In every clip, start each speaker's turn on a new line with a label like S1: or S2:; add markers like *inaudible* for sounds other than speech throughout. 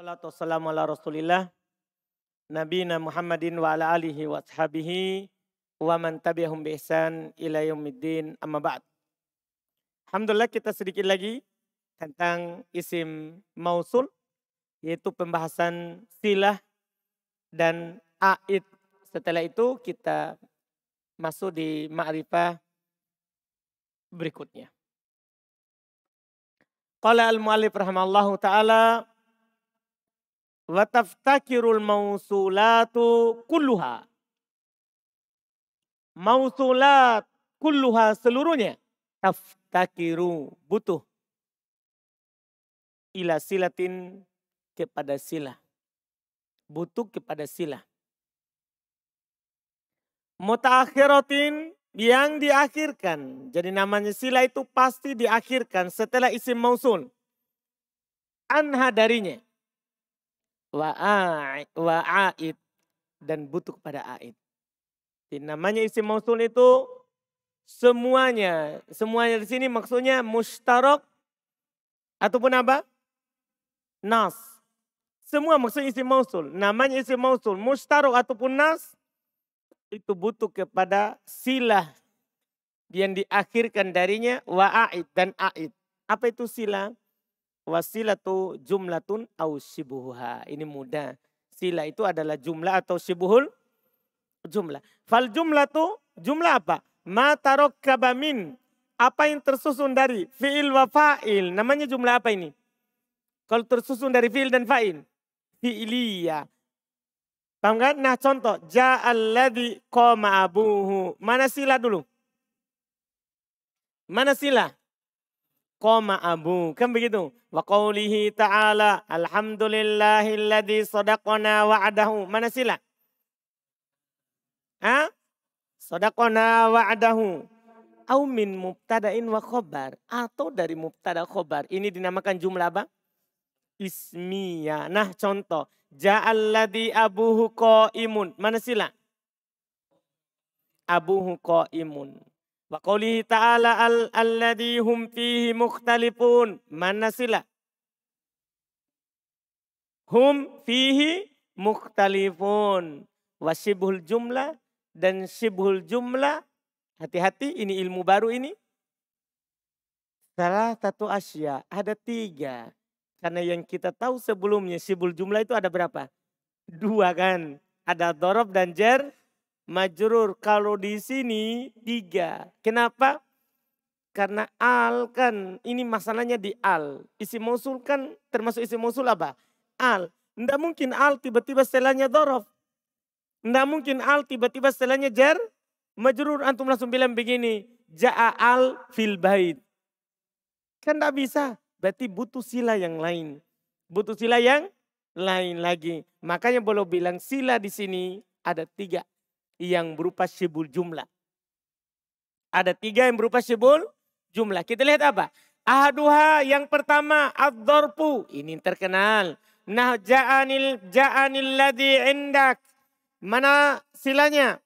S1: Salatu wassalamu ala rasulillah. Nabi Muhammadin wa ala alihi wa sahabihi. wa man tabi'ahum bi ihsan ila yaumiddin amma ba'd. Alhamdulillah kita sedikit lagi tentang isim mausul yaitu pembahasan silah dan aid. Setelah itu kita masuk di ma'rifah berikutnya. Qala al-mu'allif rahimallahu taala Wataftakirul mausulatu kulluha. Mausulat kulluha seluruhnya. Taftakiru butuh. Ila silatin kepada sila. Butuh kepada sila. Mutakhiratin yang diakhirkan. Jadi namanya sila itu pasti diakhirkan setelah isim mausul. Anha darinya wa aid dan butuh kepada aid. Jadi namanya isim mausul itu semuanya, semuanya di sini maksudnya mustarok ataupun apa? Nas. Semua maksudnya isim mausul. Namanya isim mausul, mustarok ataupun nas itu butuh kepada silah yang diakhirkan darinya wa'aid dan a'id. Apa itu silah? Wasilatu jumlatun au sibuha. Ini mudah. Sila itu adalah jumlah atau sibuhul jumlah. Fal jumlah itu jumlah apa? Ma tarok kabamin Apa yang tersusun dari fi'il wa fa'il. Namanya jumlah apa ini? Kalau tersusun dari fi'il dan fa'il. Fi'liya. Paham kan? Nah contoh. Ja'alladhi koma abuhu. Mana sila dulu? Mana sila? Koma abu. Kan begitu. Wa qawlihi ta'ala alhamdulillahilladzi sadaqana wa'adahu. Mana sila? Ha? Sadaqana wa'adahu. Au min mubtada'in wa khobar. Atau dari mubtada khobar. Ini dinamakan jumlah apa? Ismiyah. Nah contoh. Ja'alladhi abuhu imun. Mana sila? Abuhu imun. Wa qawlihi ta'ala al alladhi hum fihi mukhtalifun. Mana sila? Hum fihi mukhtalifun. wasibul jumlah dan sibhul jumlah. Hati-hati ini ilmu baru ini. Salah satu asya ada tiga. Karena yang kita tahu sebelumnya sibul jumlah itu ada berapa? Dua kan. Ada dorob dan jer majurur Kalau di sini tiga. Kenapa? Karena al kan ini masalahnya di al. Isi musul kan termasuk isi mosul apa? al. Tidak mungkin al tiba-tiba setelahnya dorof. Tidak mungkin al tiba-tiba setelahnya jar. Majrur antum langsung bilang begini. Ja'a al fil bait. Kan tidak bisa. Berarti butuh sila yang lain. Butuh sila yang lain lagi. Makanya boleh bilang sila di sini ada tiga. Yang berupa syibul jumlah. Ada tiga yang berupa syibul jumlah. Kita lihat apa? Ahaduha yang pertama ad-dorpu. Ini terkenal. Nah ja'anil ja'anil ladhi indak. Mana silanya?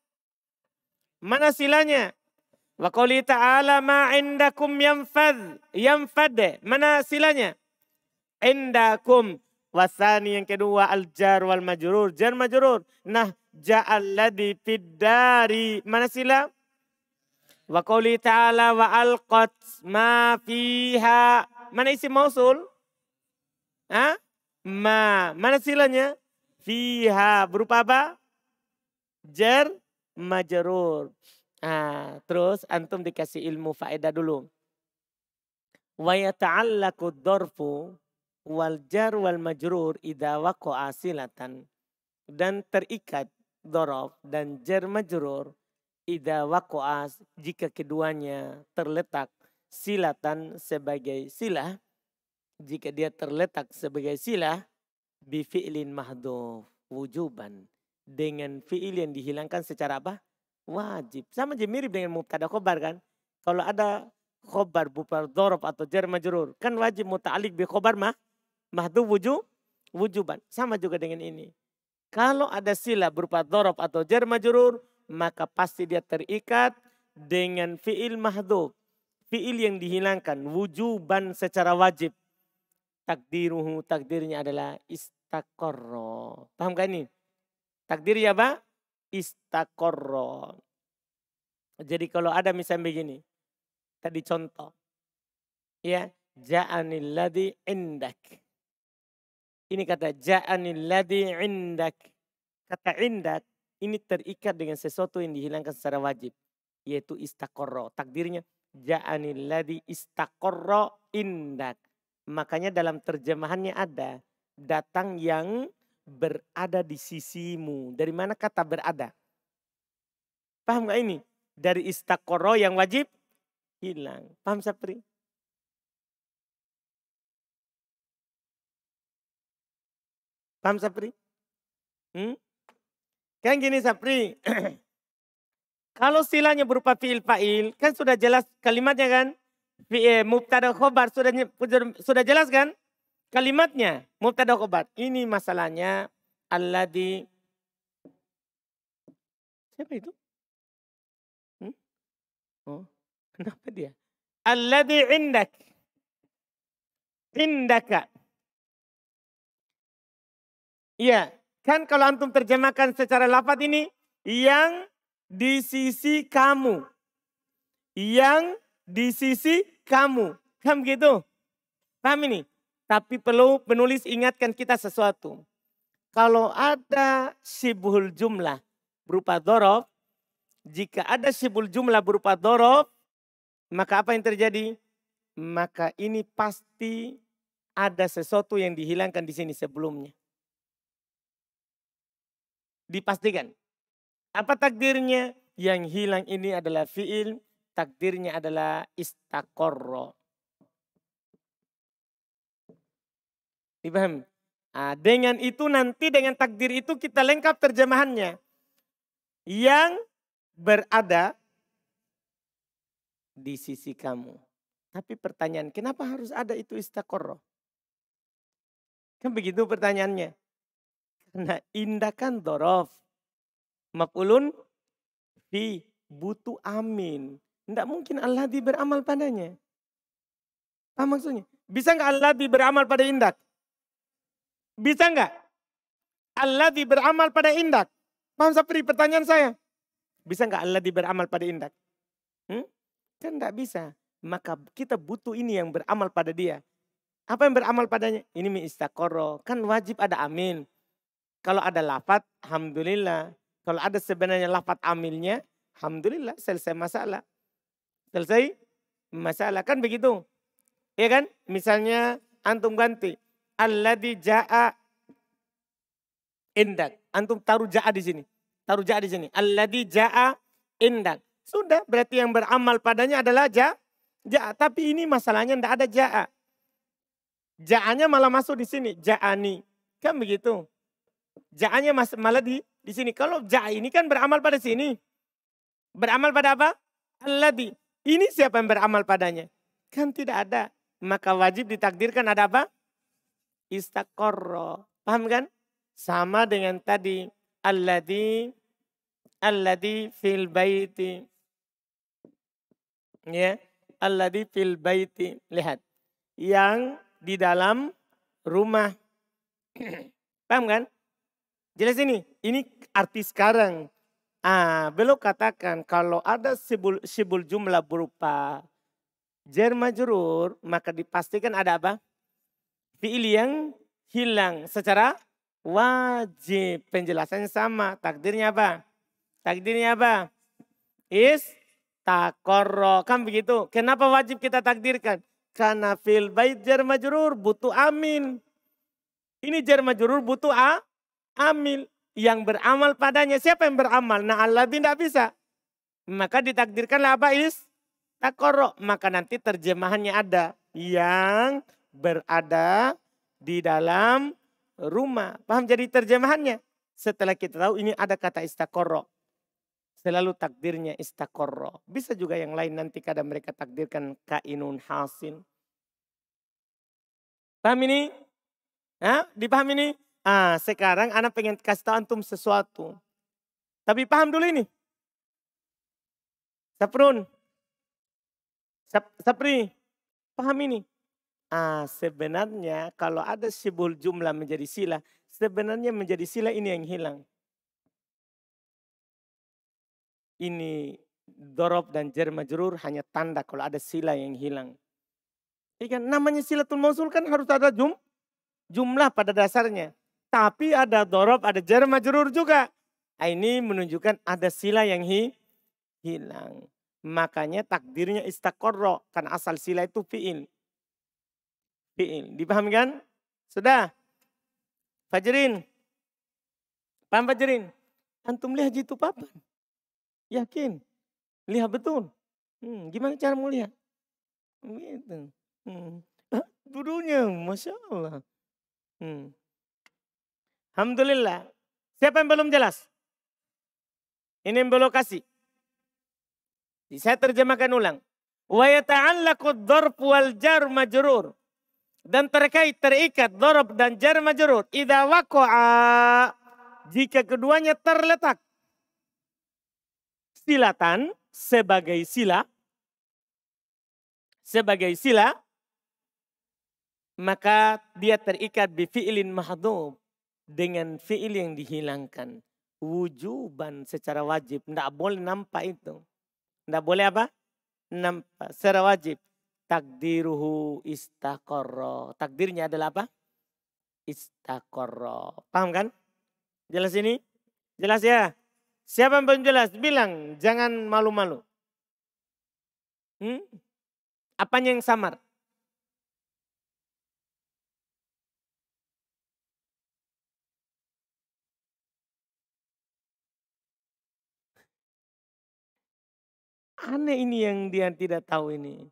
S1: Mana silanya? Wa qali ta'ala ma indakum yanfad. Yanfad. Mana silanya? Indakum. Wasani yang kedua aljar jar wal majrur. Jar majrur. Nah ja'al ladhi fiddari. Mana sila? Wa qali ta'ala wa alqat ma fiha. Mana isi mausul? ah ma. Mana silanya? Fiha. Berupa apa? Jar majerur. Ah, terus antum dikasih ilmu faedah dulu. Wa yata'allaku dorfu wal jar wal majrur idza waqa'a silatan dan terikat dorof dan jar majrur idza waqa'a jika keduanya terletak silatan sebagai silah jika dia terletak sebagai sila, bi fi'lin mahdhuf wujuban dengan fi'il yang dihilangkan secara apa? Wajib. Sama aja mirip dengan mubtada khobar kan? Kalau ada khobar bubar dorob atau jar majrur kan wajib muta'alik bi khobar mah mahdhuf wujub wujuban. Sama juga dengan ini. Kalau ada sila berupa dorob atau jar majrur maka pasti dia terikat dengan fi'il mahdhuf. Fi'il yang dihilangkan wujuban secara wajib. Takdiruhu takdirnya adalah istakorro. Paham kan ini? Takdir ya apa? Istakorro. Jadi kalau ada misalnya begini. Tadi contoh. Ya. Ja'anil indak. Ini kata ja'anil indak. Kata indak ini terikat dengan sesuatu yang dihilangkan secara wajib yaitu istakorro takdirnya ja'anil istakorro indak Makanya dalam terjemahannya ada datang yang berada di sisimu. Dari mana kata berada? Paham nggak ini? Dari istakoro yang wajib hilang. Paham Sapri? Paham Sapri? Hmm? Kan gini Sapri. *clears throat* Kalau silanya berupa fiil fa'il, kan sudah jelas kalimatnya kan? Eh, mubtada khobar sudah sudah jelas kan kalimatnya mubtada khobar. Ini masalahnya Allah di siapa itu? Hmm? Oh, kenapa dia? Allah di indak indaka. Iya, kan kalau antum terjemahkan secara lafat ini yang di sisi kamu. Yang di sisi kamu. Kan begitu? Paham ini? Tapi perlu penulis ingatkan kita sesuatu. Kalau ada sibul jumlah berupa dorof, jika ada sibul jumlah berupa dorof, maka apa yang terjadi? Maka ini pasti ada sesuatu yang dihilangkan di sini sebelumnya. Dipastikan. Apa takdirnya? Yang hilang ini adalah fi'il Takdirnya adalah istakorro. Dipaham? Nah, dengan itu nanti dengan takdir itu kita lengkap terjemahannya. Yang berada di sisi kamu. Tapi pertanyaan, kenapa harus ada itu istakorro? Kan begitu pertanyaannya. Karena indakan dorof. Mapulun fi butuh amin. Tidak mungkin Allah diberamal beramal padanya. Apa maksudnya? Bisa nggak Al-Hadi beramal pada indak? Bisa nggak? Al-Hadi beramal pada indak. Paham Sapri pertanyaan saya? Bisa nggak Al-Hadi beramal pada indak? Hmm? Kan nggak bisa. Maka kita butuh ini yang beramal pada dia. Apa yang beramal padanya? Ini mi istakoro. Kan wajib ada amin. Kalau ada lafat, Alhamdulillah. Kalau ada sebenarnya lafat amilnya, Alhamdulillah selesai masalah. Selesai masalah kan begitu. Ya kan? Misalnya antum ganti alladzi jaa indak. Antum taruh jaa di sini. Taruh jaa di sini. Alladzi jaa indak. Sudah berarti yang beramal padanya adalah ja jaa. Tapi ini masalahnya ndak ada jaa. Jaanya malah masuk di sini, jaani. Kan begitu. Jaanya mas, malah di di sini. Kalau ja'a ini kan beramal pada sini. Beramal pada apa? Alladzi ini siapa yang beramal padanya? Kan tidak ada. Maka wajib ditakdirkan ada apa? Istakorro. Paham kan? Sama dengan tadi. Alladhi, alladhi fil baiti. Ya. Alladhi fil baiti. Lihat. Yang di dalam rumah. *clears throat* Paham kan? Jelas ini? Ini arti sekarang. Ah, belok katakan kalau ada sibul, sibul jumlah berupa jerma jurur maka dipastikan ada apa? Fi'il yang hilang secara wajib. Penjelasannya sama. Takdirnya apa? Takdirnya apa? Is takorro. Kan begitu. Kenapa wajib kita takdirkan? Karena fil baik jerma jurur butuh amin. Ini jerma jurur butuh a, amin yang beramal padanya. Siapa yang beramal? Nah Allah tidak bisa. Maka ditakdirkanlah abais takoro. Maka nanti terjemahannya ada. Yang berada di dalam rumah. Paham jadi terjemahannya? Setelah kita tahu ini ada kata istakoro. Selalu takdirnya istakoro. Bisa juga yang lain nanti kadang mereka takdirkan kainun hasin. Paham ini? Ya Dipaham ini? Ah, sekarang anak pengen kasih tahu antum sesuatu. Tapi paham dulu ini. Saprun. Sap, sapri. Paham ini. Ah, sebenarnya kalau ada sibul jumlah menjadi sila, sebenarnya menjadi sila ini yang hilang. Ini dorob dan jerma jerur hanya tanda kalau ada sila yang hilang. Ikan iya namanya silatul mausul kan harus ada jum, jumlah pada dasarnya. Tapi ada dorob, ada jarum majrur juga. Nah, ini menunjukkan ada sila yang hi, hilang. Makanya takdirnya istakorro. Karena asal sila itu fi'il. Fi'il. Dipahami kan? Sudah. Fajrin. Paham Fajrin? Antum lihat jitu papan. Yakin. Lihat betul. Hmm, gimana cara mulia? Gitu. Hmm. Dudunya, Masya Allah. Hmm. Alhamdulillah. Siapa yang belum jelas? Ini yang belum kasih. Saya terjemahkan ulang. Wa yata'allaku ad-dharb wal jar majrur. Dan terkait terikat dharb dan jar majrur ida waqa'a jika keduanya terletak silatan sebagai sila sebagai sila maka dia terikat di fi'ilin mahdub dengan fiil yang dihilangkan. Wujuban secara wajib. Tidak boleh nampak itu. Tidak boleh apa? Nampak secara wajib. Takdiruhu istakorro. Takdirnya adalah apa? Istakorro. Paham kan? Jelas ini? Jelas ya? Siapa yang belum jelas? Bilang. Jangan malu-malu. Hmm? Apanya yang samar? Aneh ini yang dia tidak tahu ini.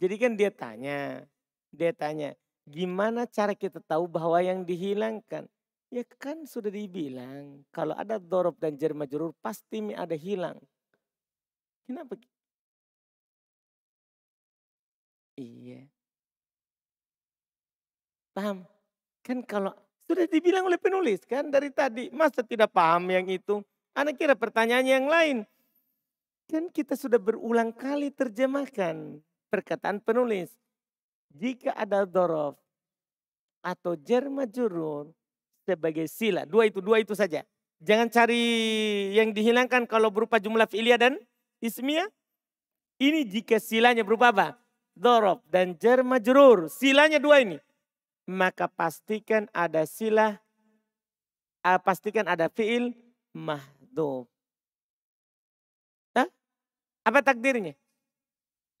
S1: Jadi kan dia tanya, dia tanya, gimana cara kita tahu bahwa yang dihilangkan? Ya kan sudah dibilang, kalau ada dorob dan jerma jurur pasti ada hilang. Kenapa? Iya. Paham? Kan kalau sudah dibilang oleh penulis kan dari tadi, masa tidak paham yang itu? Anak kira pertanyaannya yang lain. Kan kita sudah berulang kali terjemahkan perkataan penulis. Jika ada dorof atau jerma jurur sebagai sila. Dua itu, dua itu saja. Jangan cari yang dihilangkan kalau berupa jumlah filia dan ismia Ini jika silanya berupa apa? Dorof dan jerma jurur. Silanya dua ini. Maka pastikan ada sila ah, pastikan ada fi'il mahdub. Apa takdirnya?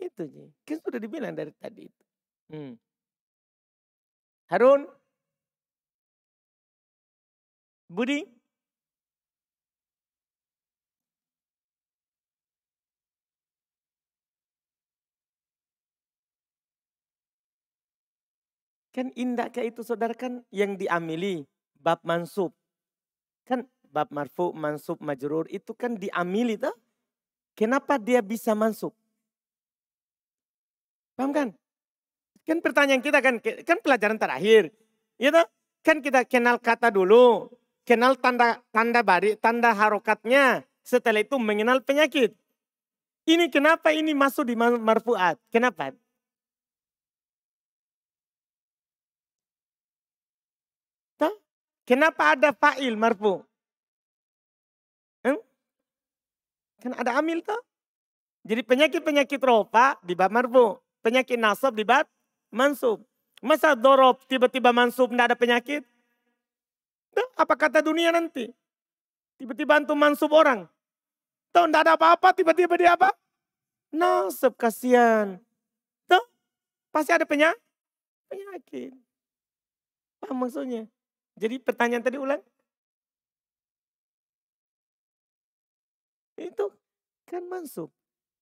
S1: Itu. Kan sudah dibilang dari tadi itu. Hmm. Harun. Budi. Kan indah kayak itu saudara kan yang diamili bab mansub. Kan bab marfu, mansub, majrur itu kan diamili tuh. Kenapa dia bisa masuk? Paham kan? Kan pertanyaan kita kan, kan pelajaran terakhir. Ya know? Kan kita kenal kata dulu, kenal tanda tanda bari, tanda harokatnya. Setelah itu mengenal penyakit. Ini kenapa ini masuk di marfuat? Kenapa? Kenapa ada fa'il marfu? Kan ada amil tuh. Jadi penyakit-penyakit ropa di bab marfu. Penyakit nasab di bab mansub. Masa dorob tiba-tiba mansub tidak ada penyakit? Tuh, apa kata dunia nanti? Tiba-tiba antum mansub orang. Tuh tidak ada apa-apa tiba-tiba dia apa? Nasab kasihan. Tuh pasti ada penyakit. penyakit. apa maksudnya? Jadi pertanyaan tadi ulang. Itu kan mansub.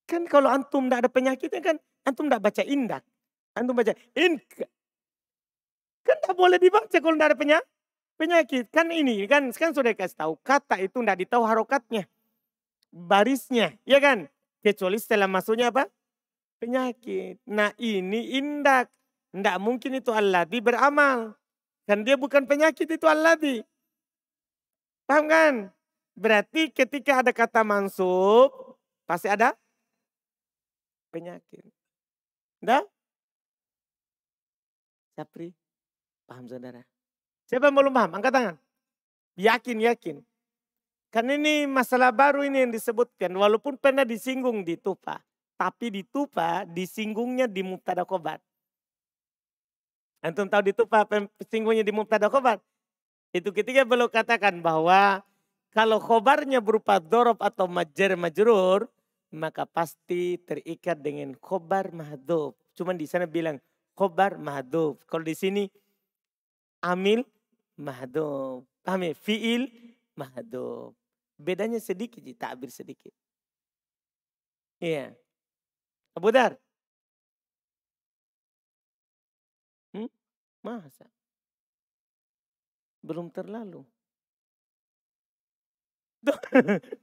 S1: Kan kalau antum tidak ada penyakitnya kan antum tidak baca indak. Antum baca ink. Kan tidak boleh dibaca kalau tidak ada penyakit. Penyakit kan ini kan sekarang sudah dikasih tahu kata itu tidak ditahu harokatnya, barisnya, ya kan? Kecuali setelah masuknya apa? Penyakit. Nah ini indak. Tidak mungkin itu Allah di beramal. Kan dia bukan penyakit itu Allah di. Paham kan? Berarti ketika ada kata mansub, pasti ada penyakit. Dah? capri paham saudara? Siapa yang belum paham? Angkat tangan. Yakin, yakin. kan ini masalah baru ini yang disebutkan. Walaupun pernah disinggung di tupa, Tapi di tupa disinggungnya di Muptada Kobat. Antum tahu di tupa disinggungnya di Muptada Kobat? Itu ketika belum katakan bahwa kalau khobarnya berupa dorob atau majer majurur maka pasti terikat dengan khobar mahdub. Cuman di sana bilang khobar mahdub. Kalau di sini amil mahdub. Paham ya? Fi'il mahdub. Bedanya sedikit, takbir sedikit. Iya. Yeah. Abu Dar. Hmm? Masa? Belum terlalu. *laughs*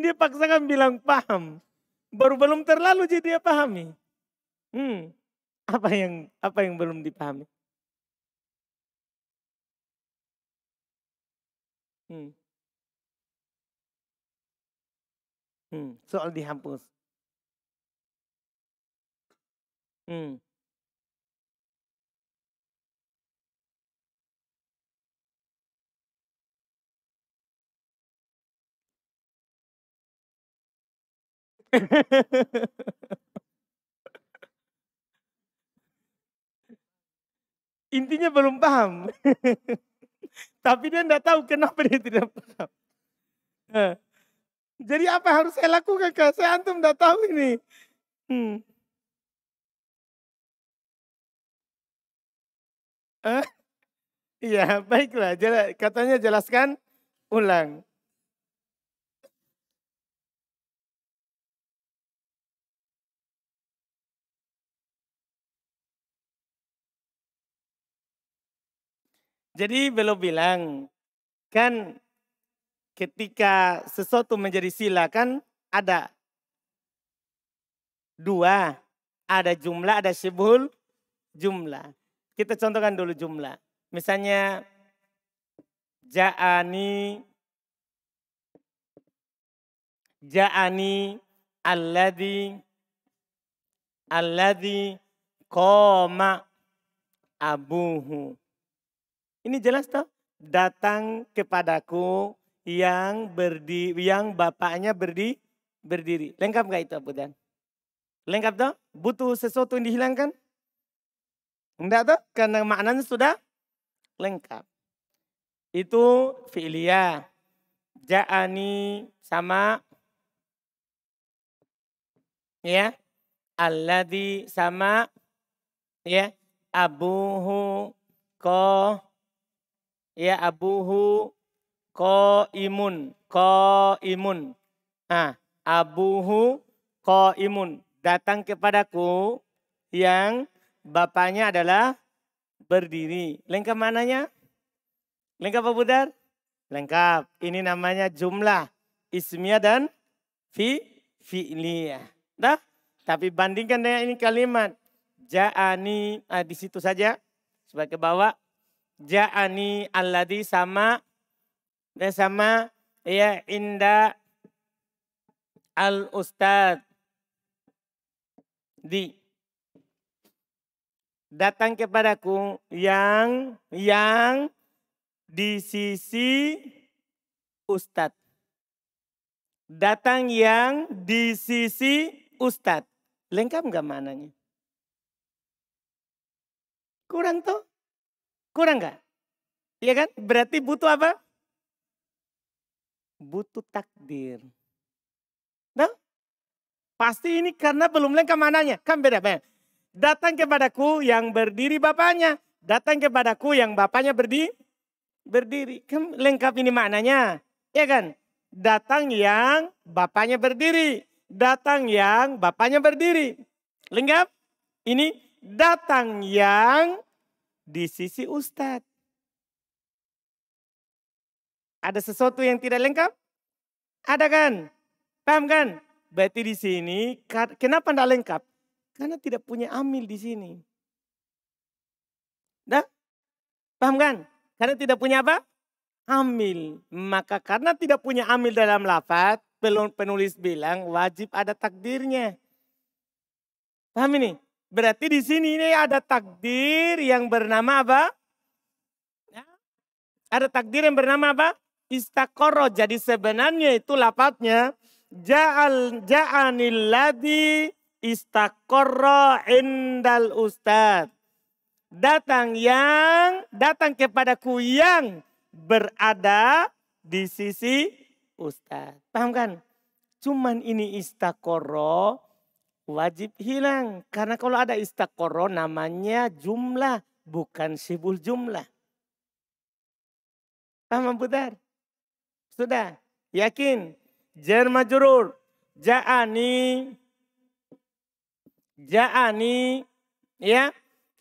S1: dia paksakan bilang paham. Baru belum terlalu jadi dia pahami. Hmm, apa yang apa yang belum dipahami? Hmm. Hmm, soal dihapus. Hmm. *laughs* Intinya belum paham. *laughs* Tapi dia tidak tahu kenapa dia tidak paham. Nah, jadi apa harus saya lakukan kak? Saya antum tidak tahu ini. Hmm. Ya baiklah, katanya jelaskan ulang. Jadi belum bilang, kan ketika sesuatu menjadi sila kan ada dua. Ada jumlah, ada syibul, jumlah. Kita contohkan dulu jumlah. Misalnya, ja'ani, ja'ani alladhi, alladhi koma abuhu. Ini jelas toh? Datang kepadaku yang berdi yang bapaknya berdi berdiri. Lengkap nggak itu Abu Dan? Lengkap toh? Butuh sesuatu yang dihilangkan? Enggak toh? Karena maknanya sudah lengkap. Itu filia Ja'ani sama ya alladhi sama ya abuhu ko ya abuhu ko imun ah abuhu imun datang kepadaku yang bapaknya adalah berdiri lengkap mananya lengkap Pak Budar lengkap ini namanya jumlah ismiyah dan fi fi'liyah dah tapi bandingkan dengan ini kalimat ja'ani ah, di situ saja sebagai bawah ja'ani alladhi sama ya sama ya inda al ustad di datang kepadaku yang yang di sisi ustad datang yang di sisi ustad lengkap nggak mananya kurang tuh Kurang nggak? Iya kan? Berarti butuh apa? Butuh takdir. Nah, pasti ini karena belum lengkap mananya. Kan beda apa Datang kepadaku yang berdiri bapaknya. Datang kepadaku yang bapaknya berdiri. Berdiri. Kan lengkap ini maknanya. Iya kan? Datang yang bapaknya berdiri. Datang yang bapaknya berdiri. Lengkap? Ini datang yang di sisi ustadz. Ada sesuatu yang tidak lengkap? Ada kan? Paham kan? Berarti di sini kenapa tidak lengkap? Karena tidak punya amil di sini. Dah? Paham kan? Karena tidak punya apa? Amil. Maka karena tidak punya amil dalam lafat, penulis bilang wajib ada takdirnya. Paham ini? Berarti di sini ini ada takdir yang bernama apa? Ya. Ada takdir yang bernama apa? Istakoro. Jadi sebenarnya itu lapatnya. Ja'al ja'aniladi istakoro indal ustad. Datang yang, datang kepadaku yang berada di sisi ustad. Paham kan? Cuman ini istakoro wajib hilang. Karena kalau ada istakoro namanya jumlah, bukan sibul jumlah. Paham Budar? Sudah, yakin. jerman jurur Ja'ani. Ja'ani. Ya.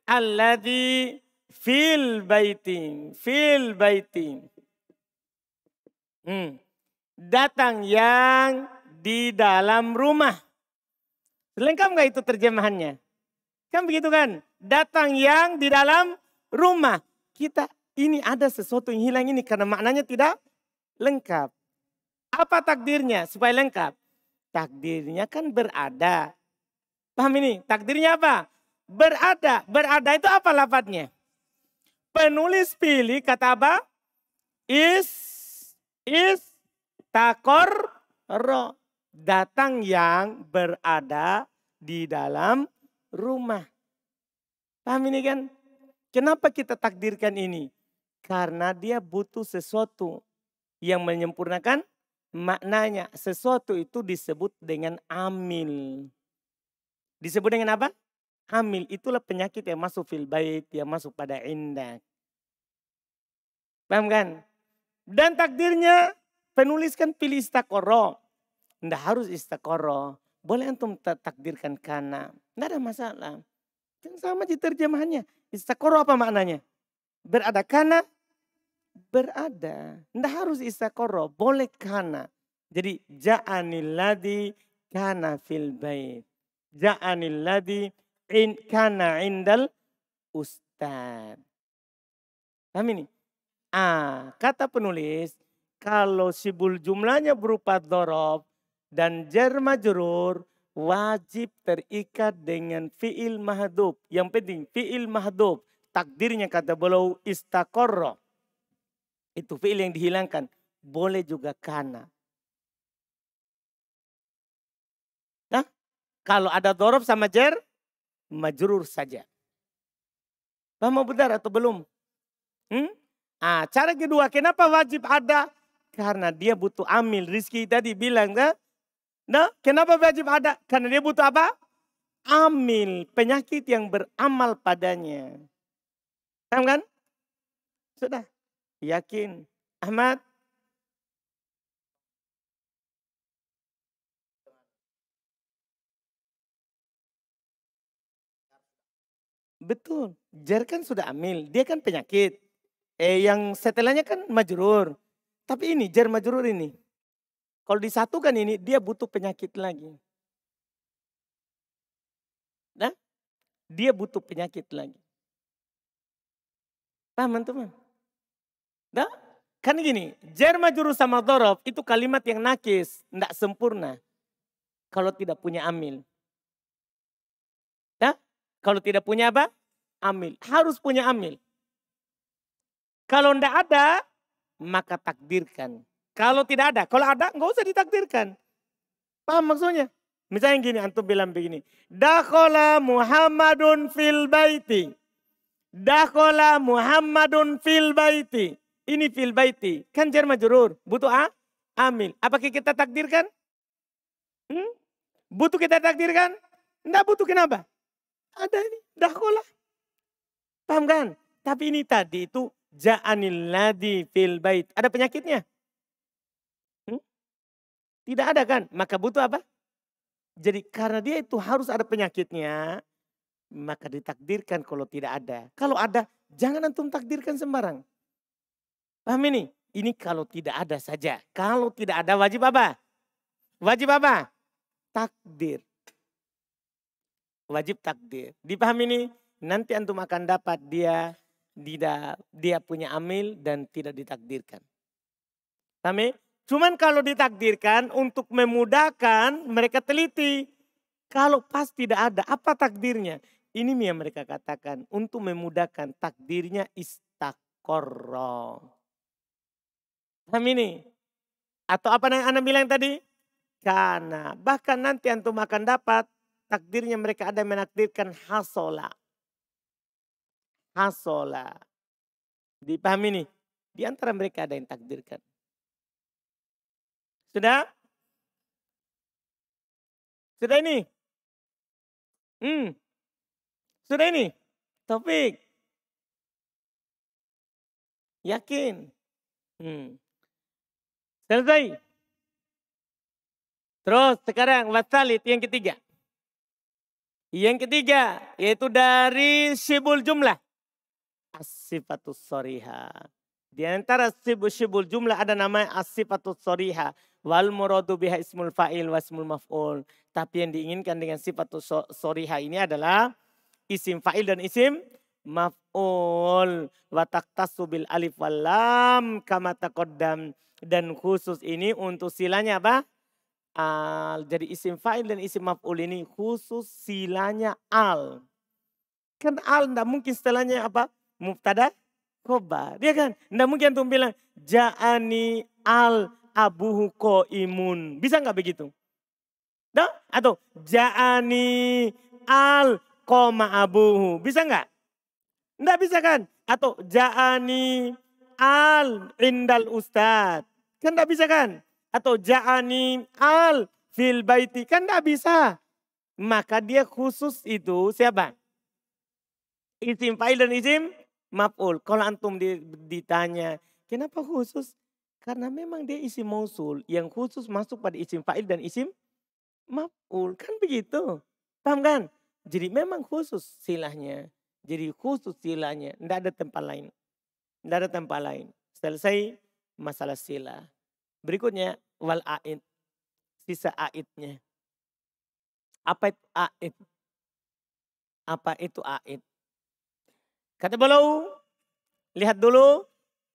S1: Alladhi fil baiti. Fil baiti. Hmm. Datang yang di dalam rumah. Lengkap nggak itu terjemahannya? Kan begitu kan? Datang yang di dalam rumah kita. Ini ada sesuatu yang hilang ini karena maknanya tidak lengkap. Apa takdirnya supaya lengkap? Takdirnya kan berada. Paham ini? Takdirnya apa? Berada. Berada itu apa lapatnya? Penulis pilih kata apa? Is, is, takor, ro datang yang berada di dalam rumah. Paham ini kan? Kenapa kita takdirkan ini? Karena dia butuh sesuatu yang menyempurnakan maknanya. Sesuatu itu disebut dengan amil. Disebut dengan apa? Amil. Itulah penyakit yang masuk fil bait, yang masuk pada indah. Paham kan? Dan takdirnya penuliskan pilih istakoro. Tidak harus istiqoroh. Boleh antum takdirkan kana. Tidak ada masalah. Yang sama di terjemahannya. Istiqoroh apa maknanya? Berada kana, berada. Tidak harus istiqoroh. boleh kana. Jadi jaaniladi kana fil bait. jaaniladi in kana indal ustad. Paham ini? Ah, kata penulis, kalau sibul jumlahnya berupa dorob, dan jar majrur wajib terikat dengan fi'il mahdub. Yang penting fi'il mahdub. Takdirnya kata beliau istakorro. Itu fi'il yang dihilangkan. Boleh juga karena, Nah, kalau ada dorob sama jer, majrur saja. Paham benar atau belum? Hmm? Ah, cara kedua, kenapa wajib ada? Karena dia butuh amil. Rizki tadi bilang, nah, Nah, kenapa wajib ada? Karena dia butuh apa? Amil, penyakit yang beramal padanya. Paham kan? Sudah. Yakin. Ahmad. Betul. Jar kan sudah amil. Dia kan penyakit. Eh, yang setelahnya kan majurur. Tapi ini jar majurur ini kalau disatukan ini, dia butuh penyakit lagi. Nah, dia butuh penyakit lagi. Paham teman? Nah, kan gini, jerma juru sama dorob itu kalimat yang nakis, tidak sempurna. Kalau tidak punya amil. Nah, kalau tidak punya apa? Amil. Harus punya amil. Kalau tidak ada, maka takdirkan. Kalau tidak ada, kalau ada nggak usah ditakdirkan. Paham maksudnya? Misalnya gini, antum bilang begini. Dakhala Muhammadun fil baiti. Dakhala Muhammadun fil baiti. Ini fil baiti. Kan jerman jurur, butuh a amil. Apa kita takdirkan? Hmm? Butuh kita takdirkan? Enggak butuh kenapa? Ada ini, dakhala. Paham kan? Tapi ini tadi itu ja'anil fil bait. Ada penyakitnya? Tidak ada kan? Maka butuh apa? Jadi karena dia itu harus ada penyakitnya, maka ditakdirkan kalau tidak ada. Kalau ada, jangan antum takdirkan sembarang. Paham ini? Ini kalau tidak ada saja. Kalau tidak ada wajib apa? Wajib apa? Takdir. Wajib takdir. Dipahami ini? Nanti antum akan dapat dia tidak dia punya amil dan tidak ditakdirkan. Kami Cuman kalau ditakdirkan untuk memudahkan mereka teliti. Kalau pas tidak ada, apa takdirnya? Ini yang mereka katakan untuk memudahkan takdirnya istakorro. Paham ini? Atau apa yang Anda bilang tadi? Karena bahkan nanti antum akan dapat takdirnya mereka ada menakdirkan hasola. Hasola. Dipahami nih? Di antara mereka ada yang takdirkan. Sudah? Sudah ini? Hmm. Sudah ini? Topik. Yakin. Hmm. Selesai. Terus sekarang wasalit yang ketiga. Yang ketiga yaitu dari sibul jumlah. Asifatus sorihah di antara sibul-sibul jumlah ada nama asifatul soriha. Wal muradu biha ismul fa'il wa ismul maf'ul. Tapi yang diinginkan dengan sifatul soriha ini adalah isim fa'il dan isim maf'ul. Wa taktasu bil alif wal lam kama takoddam. Dan khusus ini untuk silanya apa? Al. Jadi isim fa'il dan isim maf'ul ini khusus silanya al. Kan al tidak mungkin setelahnya apa? Mubtada' kobar. Dia kan, tidak mungkin antum bilang, Ja'ani al abuhu imun. Bisa nggak begitu? No? Atau, Ja'ani al koma abuhu. Bisa nggak? Nggak bisa kan? Atau, Ja'ani al indal ustad. Kan nggak bisa kan? Atau, Ja'ani al fil baiti. Kan nggak bisa. Maka dia khusus itu siapa? Isim fa'il dan isim Mapul, Kalau antum ditanya, kenapa khusus? Karena memang dia isim mausul yang khusus masuk pada isim fa'il dan isim mapul Kan begitu. Paham kan? Jadi memang khusus silahnya. Jadi khusus silahnya. Tidak ada tempat lain. Tidak ada tempat lain. Selesai masalah sila. Berikutnya wal aid. Sisa aidnya. Apa itu aid? Apa itu aid? Kata beliau, lihat dulu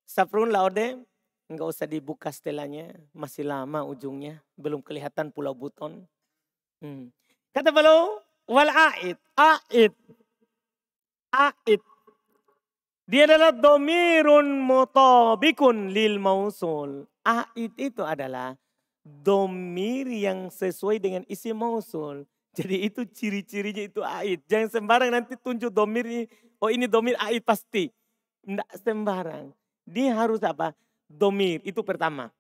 S1: saprun laode, enggak usah dibuka stelanya, masih lama ujungnya, belum kelihatan pulau buton. Hmm. Kata beliau, wal a'id, a'id, a'id. Dia adalah domirun mutabikun lil mausul. A'id itu adalah domir yang sesuai dengan isi mausul. Jadi itu ciri-cirinya itu a'id. Jangan sembarang nanti tunjuk domir Oh ini domir ai pasti. Tidak sembarang. Dia harus apa? Domir, itu pertama.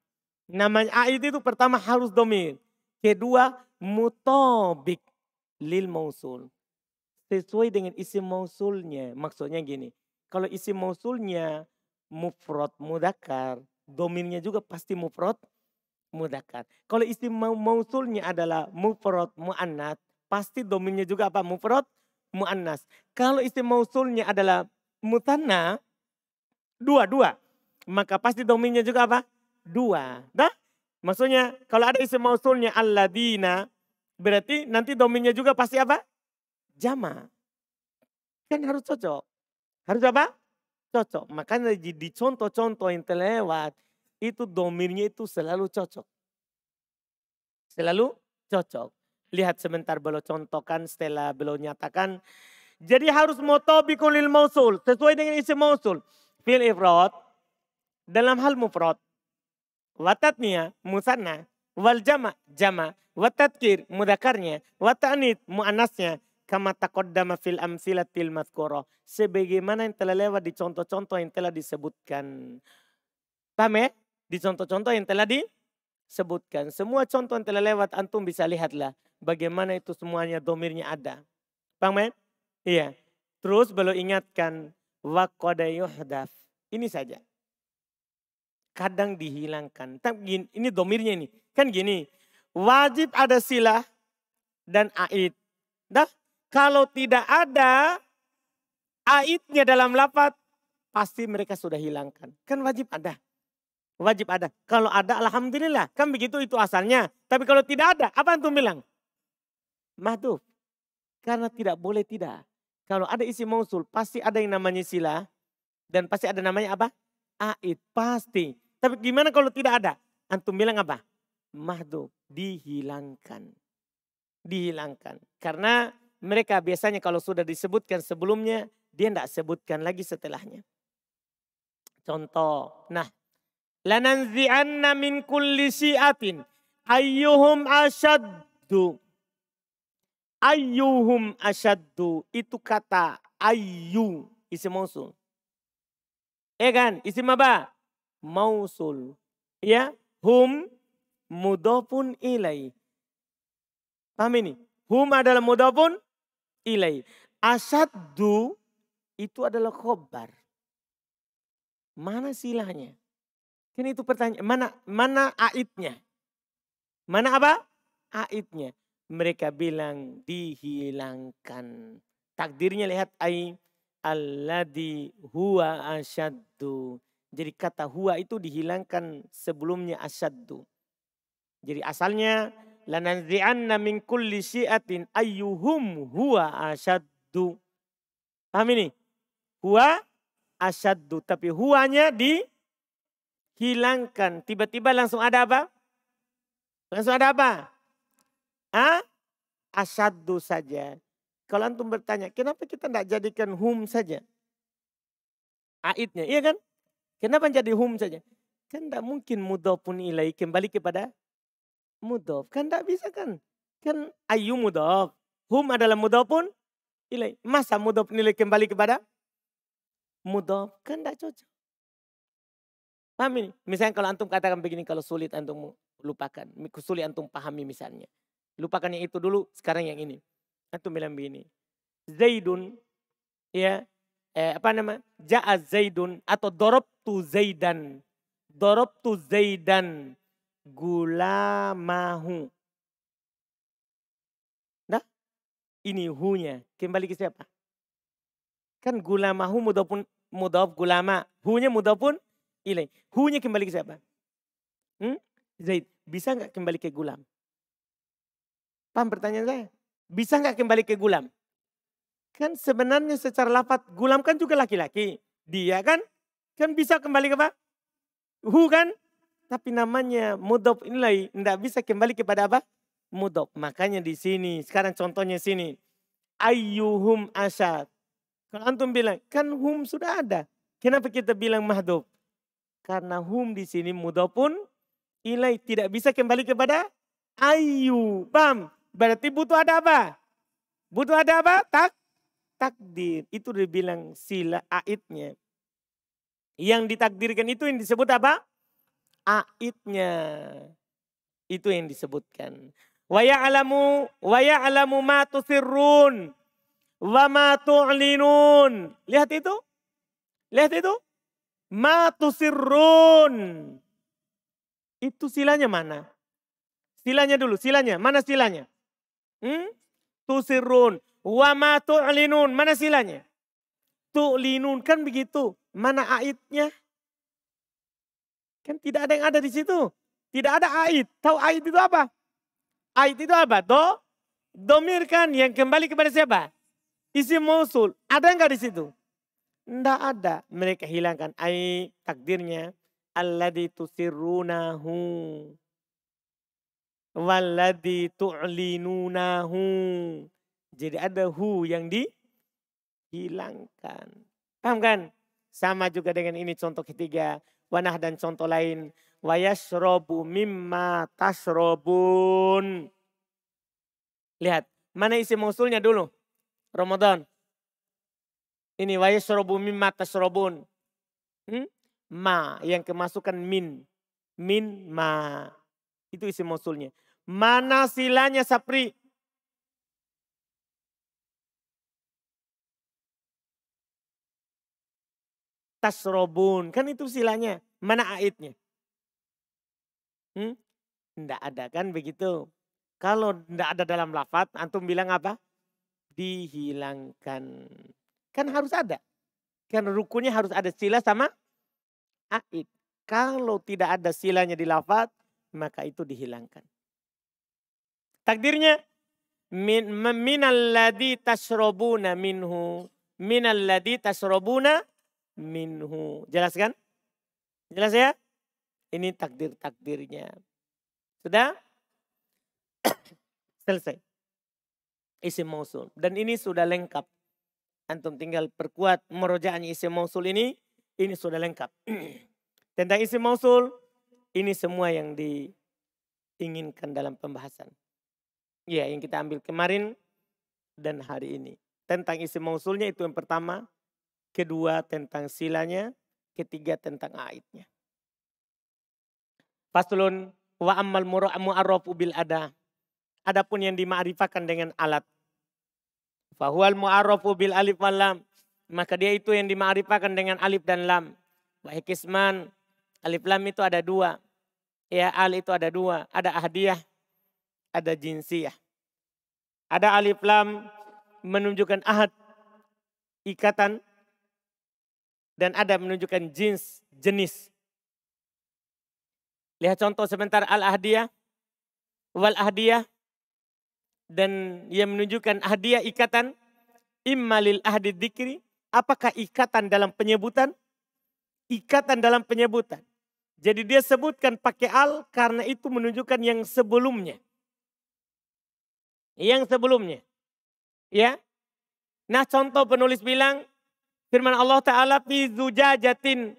S1: Namanya ai itu pertama harus domir. Kedua, mutobik lil mausul. Sesuai dengan isi mausulnya. Maksudnya gini, kalau isi mausulnya mufrad mudakar, domirnya juga pasti mufrad mudakar. Kalau isi mausulnya adalah mufrad muannat, pasti domirnya juga apa? Mufrad mu'annas. Kalau istri mausulnya adalah Mutana dua-dua. Maka pasti dominnya juga apa? Dua. Dah? Maksudnya kalau ada istri mausulnya alladina, berarti nanti dominnya juga pasti apa? Jama. Kan harus cocok. Harus apa? Cocok. Makanya di contoh-contoh yang terlewat, itu dominnya itu selalu cocok. Selalu cocok. Lihat sebentar beliau contohkan setelah beliau nyatakan. Jadi harus moto lil mausul. Sesuai dengan isi mausul. Fil ifrod. Dalam hal mufrod. Watatnya musanna. Wal jama jama. Watatkir mudakarnya. watanit mu'anasnya. Kama takoddama fil amsilatil mazkuro. Sebagaimana yang telah lewat di contoh-contoh yang telah disebutkan. Paham ya? Di contoh-contoh yang telah di sebutkan. Semua contoh yang telah lewat antum bisa lihatlah bagaimana itu semuanya domirnya ada. bang men Iya. Terus beliau ingatkan waqada yuhdaf. Ini saja. Kadang dihilangkan. Tapi ini domirnya ini. Kan gini, wajib ada silah dan aid. Dah, kalau tidak ada aidnya dalam lapat. pasti mereka sudah hilangkan. Kan wajib ada. Wajib ada. Kalau ada alhamdulillah. Kan begitu itu asalnya. Tapi kalau tidak ada, apa antum bilang? Mahduf. Karena tidak boleh tidak. Kalau ada isi mausul, pasti ada yang namanya sila. Dan pasti ada namanya apa? Aid. Pasti. Tapi gimana kalau tidak ada? Antum bilang apa? Mahdu Dihilangkan. Dihilangkan. Karena mereka biasanya kalau sudah disebutkan sebelumnya, dia tidak sebutkan lagi setelahnya. Contoh, nah lananzi'anna min kulli siatin ayyuhum asyaddu ayyuhum asyaddu itu kata ayyu isi mausul ya kan isi apa mausul ya hum mudofun ilai paham ini hum adalah mudofun ilai asyaddu itu adalah khobar mana silahnya Kan itu pertanyaan, mana mana aitnya Mana apa? aitnya Mereka bilang dihilangkan. Takdirnya lihat ai alladhi huwa asyaddu. Jadi kata huwa itu dihilangkan sebelumnya asyaddu. Jadi asalnya lananzi'anna min kulli syi'atin ayyuhum huwa asyaddu. Paham ini? Huwa asyaddu. Tapi huanya di hilangkan. Tiba-tiba langsung ada apa? Langsung ada apa? Ah, asyaddu saja. Kalau antum bertanya, kenapa kita tidak jadikan hum saja? aitnya iya kan? Kenapa jadi hum saja? Kan tidak mungkin pun ilai kembali kepada mudof. Kan tidak bisa kan? Kan ayu mudof. Hum adalah pun ilai. Masa mudof nilai kembali kepada mudof? Kan tidak cocok. Paham ini? Misalnya kalau antum katakan begini, kalau sulit antum lupakan. Sulit antum pahami misalnya. Lupakan yang itu dulu, sekarang yang ini. Antum bilang begini. Zaidun, ya, eh, apa nama? Ja'a Zaidun atau dorob tu Zaidan. Dorob tu Zaidan mahu, Nah, ini hunya. Kembali ke siapa? Kan gula mahu, gulamahu pun gula mahu, Hunya pun ilaih. Hunya kembali ke siapa? Hmm? Zaid, bisa nggak kembali ke gulam? Paham pertanyaan saya? Bisa nggak kembali ke gulam? Kan sebenarnya secara lafat gulam kan juga laki-laki. Dia kan kan bisa kembali ke apa? Hu kan? Tapi namanya mudob inilah tidak bisa kembali kepada apa? Mudob, Makanya di sini. Sekarang contohnya sini. Ayyuhum asyad. Kalau antum bilang, kan hum sudah ada. Kenapa kita bilang mahdub? Karena hum di sini pun ilai tidak bisa kembali kepada ayu. Paham? Berarti butuh ada apa? Butuh ada apa? Tak takdir. Itu dibilang sila aitnya. Yang ditakdirkan itu yang disebut apa? Aitnya. Itu yang disebutkan. Waya alamu, waya alamu ma tusirrun wa ma tu'linun. Lihat itu. Lihat itu. Matusirun. Itu silanya mana? Silanya dulu, silanya. Mana silanya? Hmm? Tusirun. Wa ma tu'linun. Mana silanya? Tu'linun. Kan begitu. Mana aitnya? Kan tidak ada yang ada di situ. Tidak ada ait. Tahu ait itu apa? Ait itu apa? Do, domir kan yang kembali kepada siapa? Isi musul, Ada nggak di situ? Tidak ada. Mereka hilangkan. ai takdirnya. alladzi tusirrunahu walladzi tu'linunahu. Jadi ada hu yang dihilangkan. Paham kan? Sama juga dengan ini contoh ketiga. Wanah dan contoh lain. Wayasrobu mimma tasrobun. Lihat, mana isi mausulnya dulu? Ramadan. Ini wa yasrubu mimma tasrubun. Hmm? Ma yang kemasukan min. Min ma. Itu isi musulnya. Mana silanya sapri? Tasrobun. Kan itu silanya. Mana aitnya? Hmm? Nggak ada kan begitu. Kalau tidak ada dalam lafat, antum bilang apa? Dihilangkan. Kan harus ada. Kan rukunnya harus ada sila sama aib. Kalau tidak ada silanya di lafaz, maka itu dihilangkan. Takdirnya min ladhi tasrobuna minhu ladhi tasrobuna minhu. Jelas kan? Jelas ya? Ini takdir-takdirnya. Sudah? Selesai. isi mausul. Dan ini sudah lengkap. Antum tinggal perkuat merojaannya isim mausul ini. Ini sudah lengkap. *clears throat* Tentang isim mausul, ini semua yang diinginkan dalam pembahasan. Ya, yang kita ambil kemarin dan hari ini. Tentang isim mausulnya itu yang pertama. Kedua tentang silanya. Ketiga tentang aitnya. Faslun wa ammal mu'arrafu bil ada. Adapun yang dimakrifatkan dengan alat Fahual mu'arrafu bil alif wal lam. Maka dia itu yang dimakrifatkan dengan alif dan lam. Hikisman, alif lam itu ada dua. Ya al itu ada dua. Ada ahdiyah, ada jinsiyah. Ada alif lam menunjukkan ahad, ikatan. Dan ada menunjukkan jins, jenis. Lihat contoh sebentar al-ahdiyah. Wal-ahdiyah dan ia menunjukkan hadiah ikatan immalil ahdi dikri apakah ikatan dalam penyebutan ikatan dalam penyebutan jadi dia sebutkan pakai al karena itu menunjukkan yang sebelumnya yang sebelumnya ya nah contoh penulis bilang firman Allah taala fi zujajatin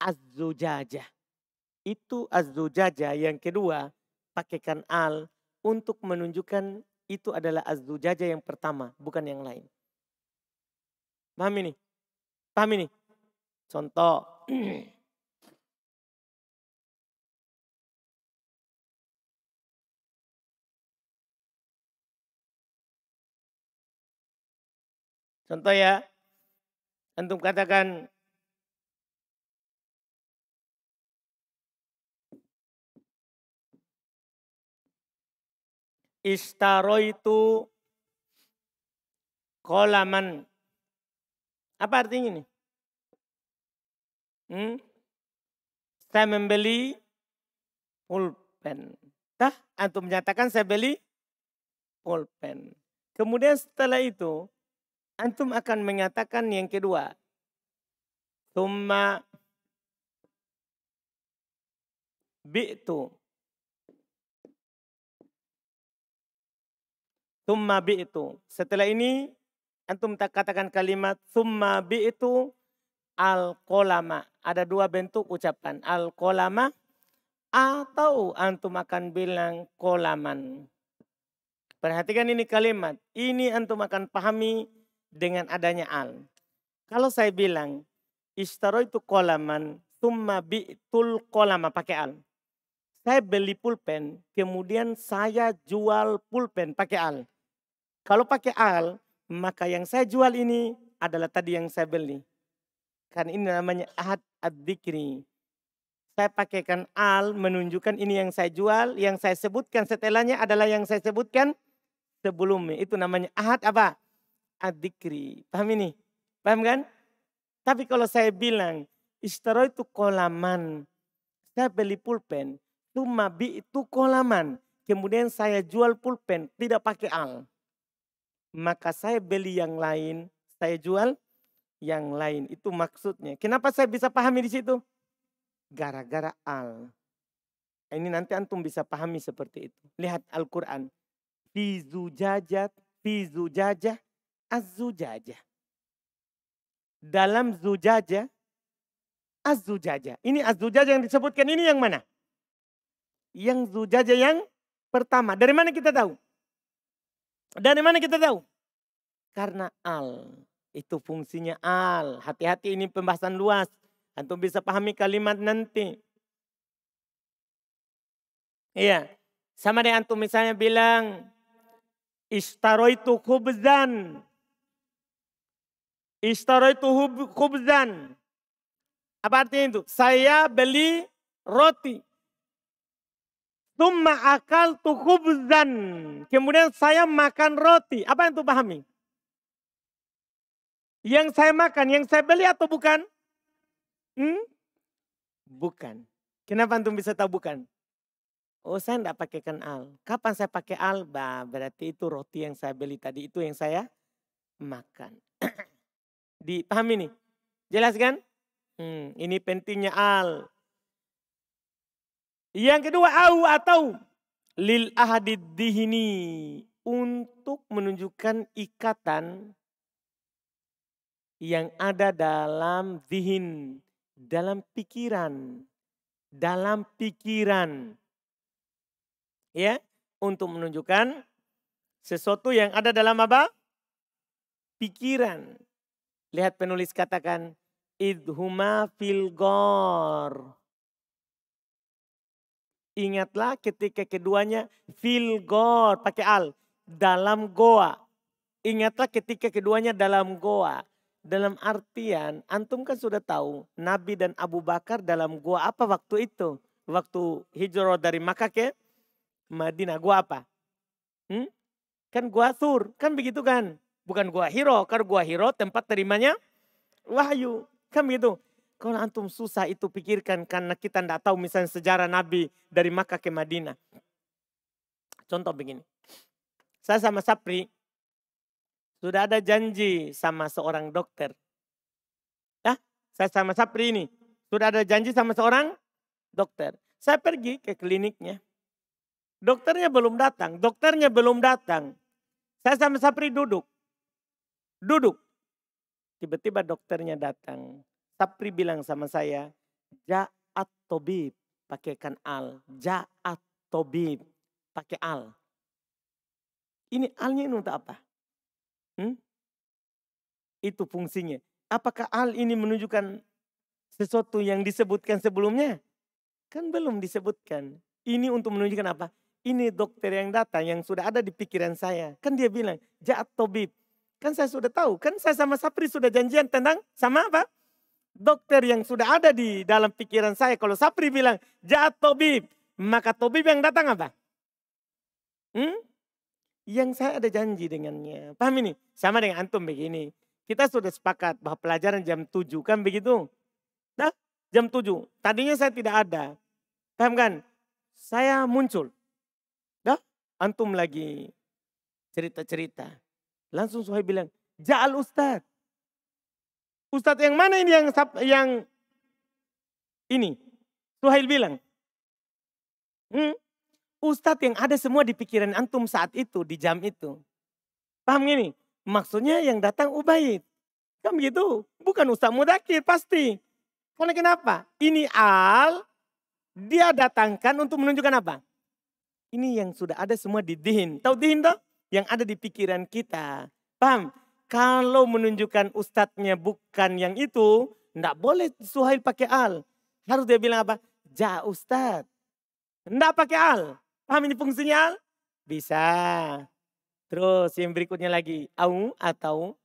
S1: az itu az yang kedua pakaikan al untuk menunjukkan itu adalah azdujaja yang pertama, bukan yang lain. Paham ini? Paham ini? Contoh. *clears throat* Contoh ya, antum katakan Istaroitu kolaman. Apa artinya ini? Hmm? Saya membeli pulpen. Tah, antum menyatakan saya beli pulpen. Kemudian setelah itu, antum akan menyatakan yang kedua. Tumma bi'tu Thumma itu. Setelah ini antum tak katakan kalimat thumma itu al kolama. Ada dua bentuk ucapan. Al kolama atau antum akan bilang kolaman. Perhatikan ini kalimat. Ini antum akan pahami dengan adanya al. Kalau saya bilang itu kolaman bi tul kolama pakai al. Saya beli pulpen, kemudian saya jual pulpen pakai al. Kalau pakai al, maka yang saya jual ini adalah tadi yang saya beli. Karena ini namanya ahad ad-dikri. Saya pakaikan al menunjukkan ini yang saya jual, yang saya sebutkan setelahnya adalah yang saya sebutkan sebelumnya. Itu namanya ahad apa? Ad-dikri. Paham ini? Paham kan? Tapi kalau saya bilang, istero itu kolaman. Saya beli pulpen. Tumabi bi itu kolaman. Kemudian saya jual pulpen, tidak pakai al maka saya beli yang lain, saya jual yang lain. Itu maksudnya. Kenapa saya bisa pahami di situ? Gara-gara al. Ini nanti antum bisa pahami seperti itu. Lihat Al-Quran. jajat, zujajat, fi zujajah, az-zujajah. Dalam zujajah, az Ini az yang disebutkan ini yang mana? Yang zujajah yang pertama. Dari mana kita tahu? Dari mana kita tahu? Karena al. Itu fungsinya al. Hati-hati ini pembahasan luas. Antum bisa pahami kalimat nanti. Iya. Sama dengan antum misalnya bilang. Istaroitu khubzan. Istaroitu khubzan. Apa artinya itu? Saya beli roti. Tumma akal khubzan. Kemudian saya makan roti. Apa yang tuh pahami? Yang saya makan, yang saya beli atau bukan? Hmm? Bukan. Kenapa antum bisa tahu bukan? Oh saya tidak pakai kenal. Kapan saya pakai al? Bah, berarti itu roti yang saya beli tadi itu yang saya makan. *clears throat* Dipahami nih? Jelas kan? Hmm, ini pentingnya al. Yang kedua au atau lil ahadid dihini untuk menunjukkan ikatan yang ada dalam dihin dalam pikiran, dalam pikiran. Ya, untuk menunjukkan sesuatu yang ada dalam apa? Pikiran. Lihat penulis katakan idhuma fil gor. Ingatlah ketika keduanya feel God pakai al dalam goa. Ingatlah ketika keduanya dalam goa. Dalam artian antum kan sudah tahu Nabi dan Abu Bakar dalam goa apa waktu itu? Waktu hijrah dari Makkah ke Madinah goa apa? Hmm? Kan goa Sur, kan begitu kan? Bukan goa Hiro, kan goa Hiro tempat terimanya wahyu. Kan begitu. Kalau antum susah itu pikirkan karena kita tidak tahu misalnya sejarah Nabi dari Makkah ke Madinah. Contoh begini. Saya sama Sapri sudah ada janji sama seorang dokter. Nah, saya sama Sapri ini sudah ada janji sama seorang dokter. Saya pergi ke kliniknya. Dokternya belum datang, dokternya belum datang. Saya sama Sapri duduk. Duduk. Tiba-tiba dokternya datang. Sapri bilang sama saya, Ja'at tobib, pakaikan al. Ja'at tobib, pakai al. Ini alnya ini untuk apa? Hmm? Itu fungsinya. Apakah al ini menunjukkan sesuatu yang disebutkan sebelumnya? Kan belum disebutkan. Ini untuk menunjukkan apa? Ini dokter yang datang yang sudah ada di pikiran saya. Kan dia bilang, Ja'at tobib. Kan saya sudah tahu. Kan saya sama Sapri sudah janjian tentang sama apa? dokter yang sudah ada di dalam pikiran saya. Kalau Sapri bilang jahat Tobib, maka Tobib yang datang apa? Hmm? Yang saya ada janji dengannya. Paham ini? Sama dengan antum begini. Kita sudah sepakat bahwa pelajaran jam 7 kan begitu. Nah, jam 7. Tadinya saya tidak ada. Paham kan? Saya muncul. Nah, antum lagi cerita-cerita. Langsung Suhaib bilang, Ja'al Ustadz. Ustadz yang mana ini yang yang ini? Suhail bilang. Hmm, Ustadz yang ada semua di pikiran antum saat itu, di jam itu. Paham gini? Maksudnya yang datang Ubaid. Kan begitu? Bukan Ustadz Mudakir pasti. Karena kenapa? Ini al dia datangkan untuk menunjukkan apa? Ini yang sudah ada semua di dihin. Tahu dihin toh? Yang ada di pikiran kita. Paham? Kalau menunjukkan ustadznya bukan yang itu, ndak boleh Suhail pakai al. Harus dia bilang apa? Ja ustadz. ndak pakai al. Paham ini fungsinya al? Bisa. Terus yang berikutnya lagi. Au atau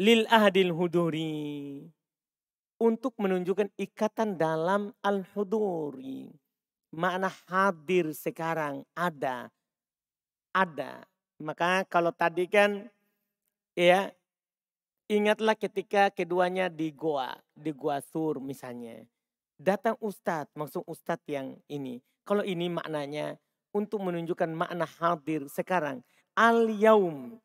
S1: lil ahdil huduri. Untuk menunjukkan ikatan dalam al-huduri. Makna hadir sekarang ada. Ada. Maka kalau tadi kan ya ingatlah ketika keduanya di goa di goa sur misalnya datang ustadz maksud ustadz yang ini kalau ini maknanya untuk menunjukkan makna hadir sekarang al yaum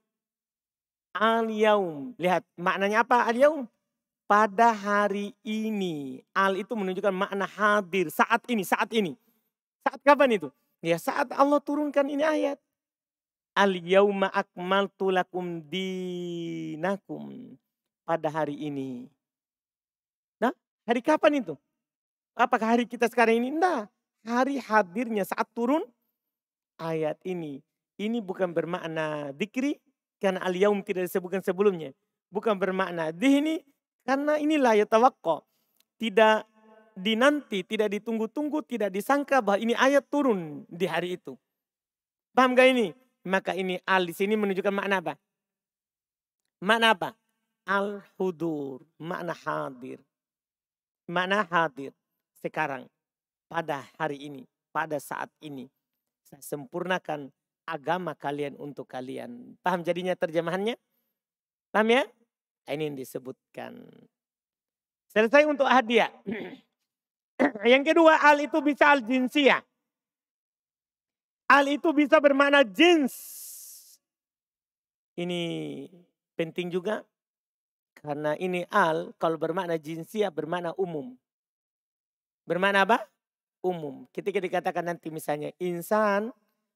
S1: al yaum lihat maknanya apa al yaum pada hari ini al itu menunjukkan makna hadir saat ini saat ini saat kapan itu ya saat Allah turunkan ini ayat Al yauma akmaltu lakum dinakum. Pada hari ini. Nah, hari kapan itu? Apakah hari kita sekarang ini? Nah, hari hadirnya saat turun ayat ini. Ini bukan bermakna dikri karena al yaum tidak disebutkan sebelumnya. Bukan bermakna di ini karena inilah ya tawakko. Tidak dinanti, tidak ditunggu-tunggu, tidak disangka bahwa ini ayat turun di hari itu. Paham gak ini? Maka ini al di sini menunjukkan makna apa? Makna apa? Al-hudur, makna hadir. Makna hadir sekarang, pada hari ini, pada saat ini. Saya sempurnakan agama kalian untuk kalian. Paham jadinya terjemahannya? Paham ya? Nah, ini yang disebutkan. Selesai untuk hadiah. *clears throat* yang kedua, al itu bisa al jinsiah Al itu bisa bermakna jins. Ini penting juga karena ini al kalau bermakna ya bermakna umum. Bermakna apa? Umum. Ketika dikatakan nanti misalnya insan,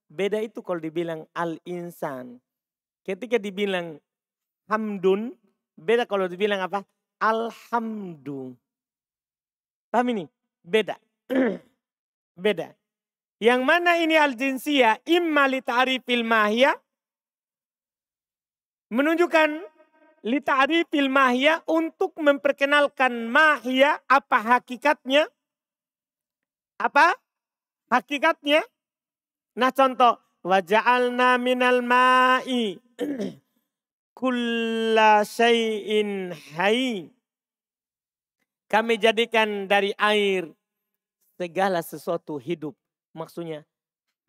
S1: beda itu kalau dibilang al insan. Ketika dibilang hamdun, beda kalau dibilang apa? Alhamdu. Paham ini? Beda. *clears throat* beda. Yang mana ini al jinsia imma li ta'rifil mahya menunjukkan li ta'rifil mahya untuk memperkenalkan mahya apa hakikatnya apa hakikatnya nah contoh ja'alna minal ma'i *clears throat* kulla syai'in hayy kami jadikan dari air segala sesuatu hidup Maksudnya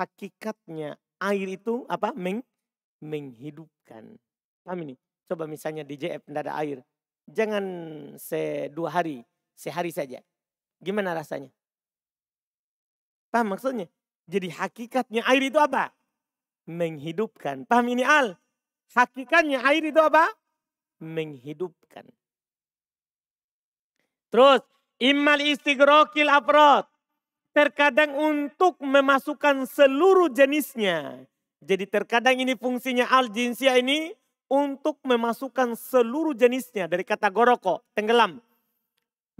S1: hakikatnya air itu apa? Meng menghidupkan. Paham ini? Coba misalnya di JF tidak ada air. Jangan se dua hari, sehari saja. Gimana rasanya? Paham maksudnya? Jadi hakikatnya air itu apa? Menghidupkan. Paham ini Al? Hakikatnya air itu apa? Menghidupkan. Terus, imal istigrokil afrod terkadang untuk memasukkan seluruh jenisnya. Jadi terkadang ini fungsinya al jinsia ini untuk memasukkan seluruh jenisnya dari kata goroko, tenggelam.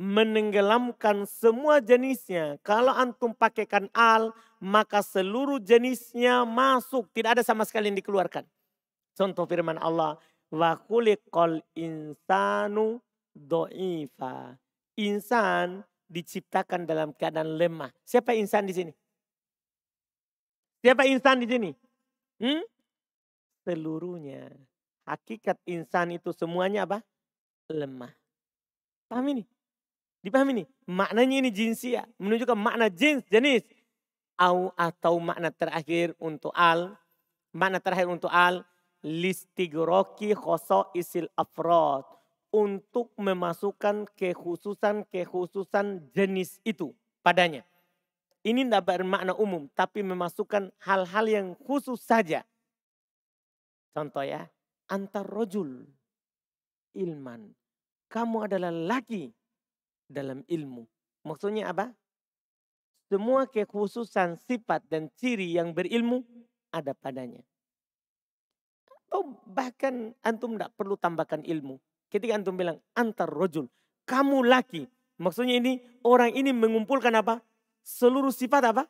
S1: Menenggelamkan semua jenisnya. Kalau antum pakaikan al, maka seluruh jenisnya masuk. Tidak ada sama sekali yang dikeluarkan. Contoh firman Allah. Wa kulikol insanu do'ifa. Insan diciptakan dalam keadaan lemah. Siapa insan di sini? Siapa insan di sini? Hmm? Seluruhnya. Hakikat insan itu semuanya apa? Lemah. Paham ini? Dipaham ini? Maknanya ini jinsia. Ya. Menunjukkan makna jins, jenis. Au atau makna terakhir untuk al. Makna terakhir untuk al. Listigroki khoso isil afrod untuk memasukkan kekhususan-kekhususan jenis itu padanya. Ini tidak bermakna umum, tapi memasukkan hal-hal yang khusus saja. Contoh ya, antar rojul ilman. Kamu adalah laki dalam ilmu. Maksudnya apa? Semua kekhususan sifat dan ciri yang berilmu ada padanya. Atau bahkan antum tidak perlu tambahkan ilmu Ketika antum bilang antar rojul, kamu laki. Maksudnya ini orang ini mengumpulkan apa? Seluruh sifat apa?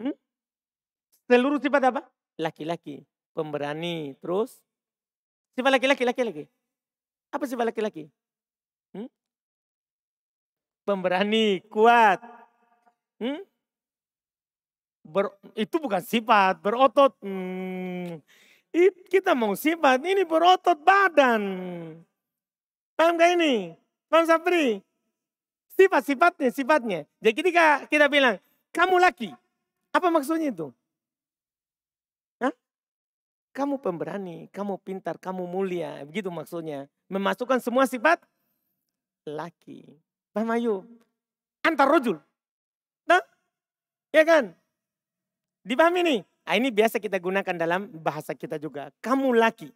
S1: Hmm? Seluruh sifat apa? Laki-laki, pemberani, terus sifat laki-laki, laki-laki. Apa sifat laki-laki? Hmm? Pemberani, kuat. Hmm? Ber, itu bukan sifat, berotot. Hmm kita mau sifat ini berotot badan. Paham gak ini? Paham Sapri? Sifat-sifatnya, sifatnya. Jadi ketika kita bilang, kamu laki. Apa maksudnya itu? Hah? Kamu pemberani, kamu pintar, kamu mulia. Begitu maksudnya. Memasukkan semua sifat laki. Paham ayo? Antar rojul. Nah? Ya kan? Dipahami nih? Nah, ini biasa kita gunakan dalam bahasa kita juga. Kamu laki.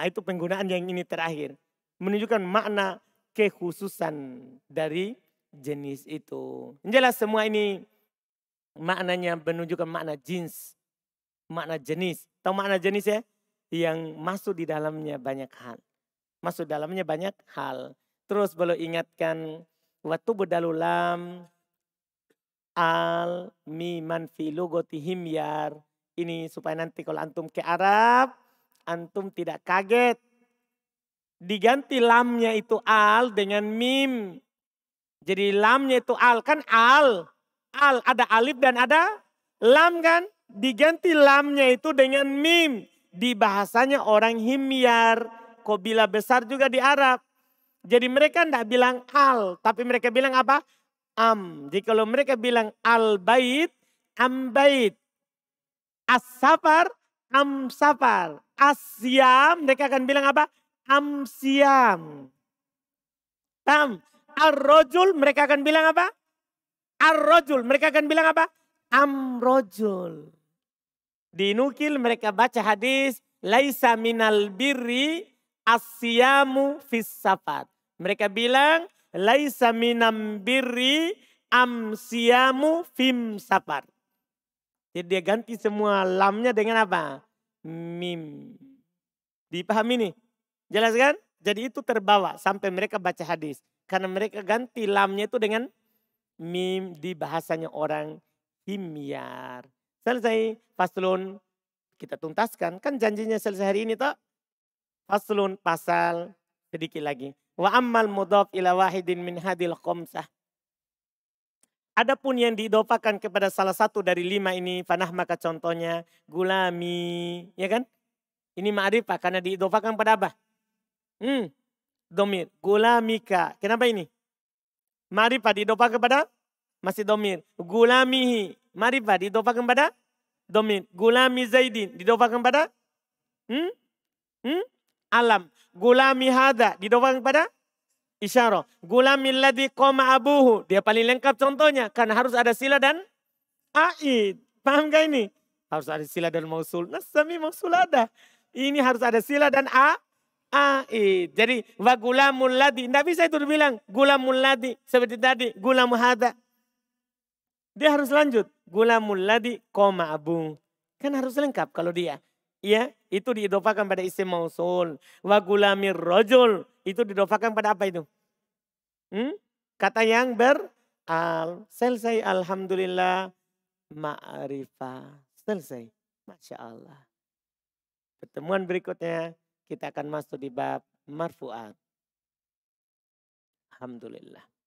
S1: Nah, itu penggunaan yang ini terakhir. Menunjukkan makna kekhususan dari jenis itu. Jelas semua ini maknanya menunjukkan makna jenis, Makna jenis. Tahu makna jenis ya? Yang masuk di dalamnya banyak hal. Masuk di dalamnya banyak hal. Terus belum ingatkan. Waktu berdalulam al miman fi lugotihim yar ini supaya nanti kalau antum ke Arab, antum tidak kaget. Diganti lamnya itu al dengan mim. Jadi lamnya itu al kan al. Al ada alif dan ada lam kan. Diganti lamnya itu dengan mim. Di bahasanya orang himyar. Kobila besar juga di Arab. Jadi mereka tidak bilang al. Tapi mereka bilang apa? Am. Jadi kalau mereka bilang al bait, am bait. As-safar, am-safar. As-siam mereka akan bilang apa? Am-siam. tam, Ar-rojul, mereka akan bilang apa? Ar-rojul, mereka akan bilang apa? am Amrojul. Dinukil mereka baca hadis, Laisa minal birri as-siamu fis safar. Mereka bilang, Laisa minam birri siamu fim safar. Jadi dia ganti semua lamnya dengan apa? Mim. Dipahami nih? Jelas kan? Jadi itu terbawa sampai mereka baca hadis. Karena mereka ganti lamnya itu dengan mim di bahasanya orang himyar. Selesai paslon kita tuntaskan. Kan janjinya selesai hari ini tak? paslon pasal sedikit lagi. Wa ammal mudhaf ila wahidin min hadil Adapun yang diidopakan kepada salah satu dari lima ini, panah maka contohnya gulami, ya kan? Ini ma'rifah karena diidopakan pada apa? Hmm, domir. Gulamika. Kenapa ini? Ma'rifah diidopakan kepada masih domir. Gulamihi. Ma'rifah diidopakan pada domir. Gulami Zaidin diidopakan pada hmm? Hmm? alam. Gulami hada diidopakan pada isyarah. Gulam milladhi koma abuhu. Dia paling lengkap contohnya. Karena harus ada sila dan aid. Paham gak ini? Harus ada sila dan mausul. Nasami mausul ada. Ini harus ada sila dan a aid. Jadi wa gulamul ladhi. Tidak bisa itu dibilang gulamul ladhi. Seperti tadi gulamul hada. Dia harus lanjut. Gulamul ladhi koma abuhu. Kan harus lengkap kalau dia ya itu diidofakan pada isim mausul. Wa gulamir rojul itu diidofakan pada apa itu? Hmm? Kata yang ber al selesai alhamdulillah ma'rifah selesai. Masya Allah. Pertemuan berikutnya kita akan masuk di bab marfu'at. Alhamdulillah.